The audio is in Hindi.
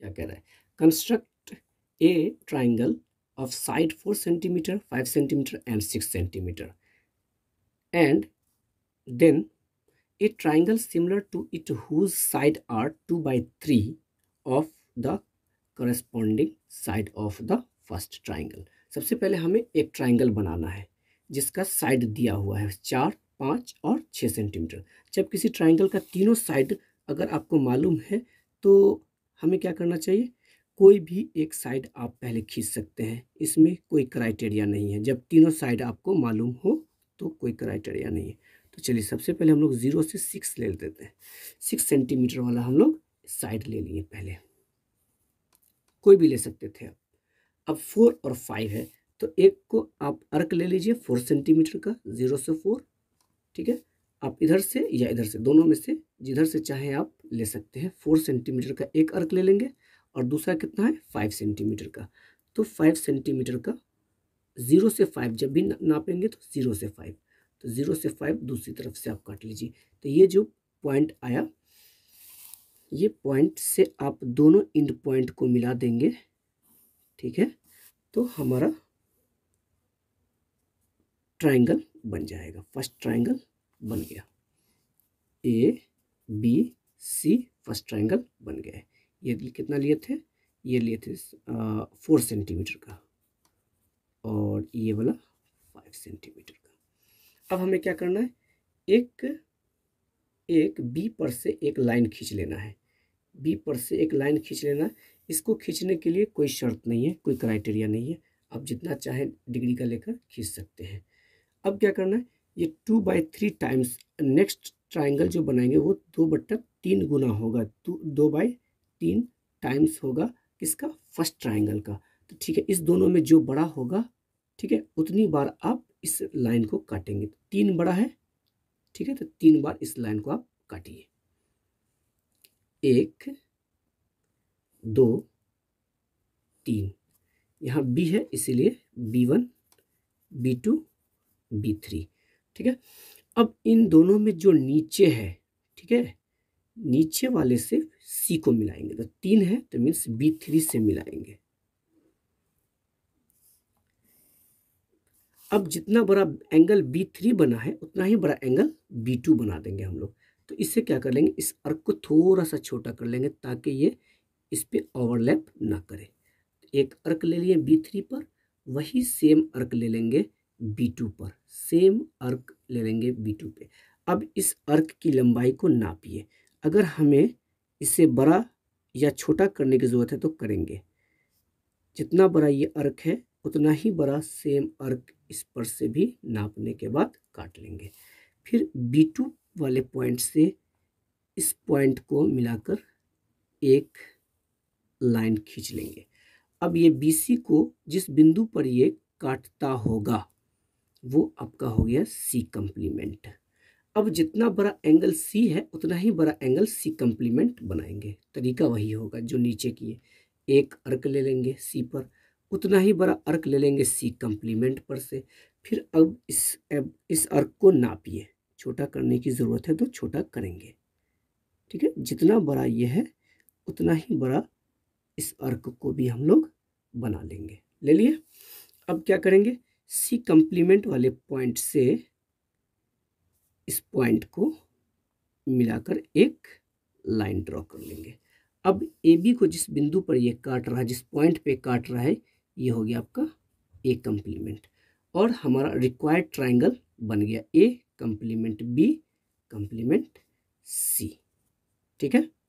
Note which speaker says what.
Speaker 1: क्या कह रहा है construct a triangle of side four centimetre five centimetre and six centimetre and then a triangle similar to it whose side are two by three of the corresponding side of the first triangle सबसे पहले हमें एक ट्राइंगल बनाना है जिसका साइड दिया हुआ है चार पाँच और छः सेंटीमीटर जब किसी ट्राइंगल का तीनों साइड अगर आपको मालूम है तो हमें क्या करना चाहिए कोई भी एक साइड आप पहले खींच सकते हैं इसमें कोई क्राइटेरिया नहीं है जब तीनों साइड आपको मालूम हो तो कोई क्राइटेरिया नहीं है तो चलिए सबसे पहले हम लोग ज़ीरो से सिक्स ले लेते हैं सिक्स सेंटीमीटर वाला हम लोग साइड ले लिए पहले कोई भी ले सकते थे आप अब फोर और फाइव है तो एक को आप अर्क ले लीजिए फोर सेंटीमीटर का ज़ीरो से फोर ठीक है आप इधर से या इधर से दोनों में से जिधर से चाहे आप ले सकते हैं फोर सेंटीमीटर का एक अर्क ले लेंगे और दूसरा कितना है फाइव सेंटीमीटर का तो फाइव सेंटीमीटर का ज़ीरो से फाइव जब भी नापेंगे तो ज़ीरो से फाइव तो ज़ीरो से फाइव दूसरी तरफ से आप काट लीजिए तो ये जो पॉइंट आया ये पॉइंट से आप दोनों इंड पॉइंट को मिला देंगे ठीक है तो हमारा ट्राइंगल बन जाएगा फर्स्ट ट्राइंगल बन गया A B C first triangle बन गया है ये कितना लिए थे ये लिए थे फोर सेंटीमीटर का और ये वाला फाइव सेंटीमीटर का अब हमें क्या करना है एक एक बी पर से एक लाइन खींच लेना है बी पर से एक लाइन खींच लेना है इसको खींचने के लिए कोई शर्त नहीं है कोई क्राइटेरिया नहीं है आप जितना चाहे डिग्री का लेकर खींच सकते हैं अब क्या करना है ये two by three times next triangle जो बनाएंगे वो दो बट्टा तीन गुना होगा तो दो बाई तीन टाइम्स होगा किसका फर्स्ट ट्राइंगल का तो ठीक है इस दोनों में जो बड़ा होगा ठीक है उतनी बार आप इस लाइन को काटेंगे तीन बड़ा है ठीक है तो तीन बार इस लाइन को आप काटिए एक दो तीन यहाँ बी है इसीलिए B one B two B three ठीक है अब इन दोनों में जो नीचे है ठीक है नीचे वाले से सी को मिलाएंगे तो तीन है तो मीन्स बी थ्री से मिलाएंगे अब जितना बड़ा एंगल बी थ्री बना है उतना ही बड़ा एंगल बी टू बना देंगे हम लोग तो इससे क्या कर लेंगे इस अर्क को थोड़ा सा छोटा कर लेंगे ताकि ये इस पर ओवरलैप ना करे एक अर्क ले लिए बी थ्री पर वही सेम अर्क ले लेंगे बी टू पर सेम अर्क ले लेंगे बी टू पे अब इस अर्क की लंबाई को नापिए अगर हमें इसे बड़ा या छोटा करने की ज़रूरत है तो करेंगे जितना बड़ा ये अर्क है उतना ही बड़ा सेम अर्क इस पर से भी नापने के बाद काट लेंगे फिर बी टू वाले पॉइंट से इस पॉइंट को मिलाकर एक लाइन खींच लेंगे अब ये बी सी को जिस बिंदु पर ये काटता होगा वो आपका हो गया सी कंप्लीमेंट अब जितना बड़ा एंगल सी है उतना ही बड़ा एंगल सी कंप्लीमेंट बनाएंगे तरीका वही होगा जो नीचे किए एक अर्क ले लेंगे सी पर उतना ही बड़ा अर्क ले लेंगे सी कंप्लीमेंट पर से फिर अब इस अब इस अर्क को नापिए छोटा करने की ज़रूरत है तो छोटा करेंगे ठीक है जितना बड़ा ये है उतना ही बड़ा इस अर्क को भी हम लोग बना लेंगे ले लिए अब क्या करेंगे सी कंप्लीमेंट वाले पॉइंट से इस पॉइंट को मिलाकर एक लाइन ड्रॉ कर लेंगे अब ए बी को जिस बिंदु पर ये काट रहा है जिस पॉइंट पे काट रहा है ये हो गया आपका ए कंप्लीमेंट और हमारा रिक्वायर्ड ट्राइंगल बन गया A complement B complement C ठीक है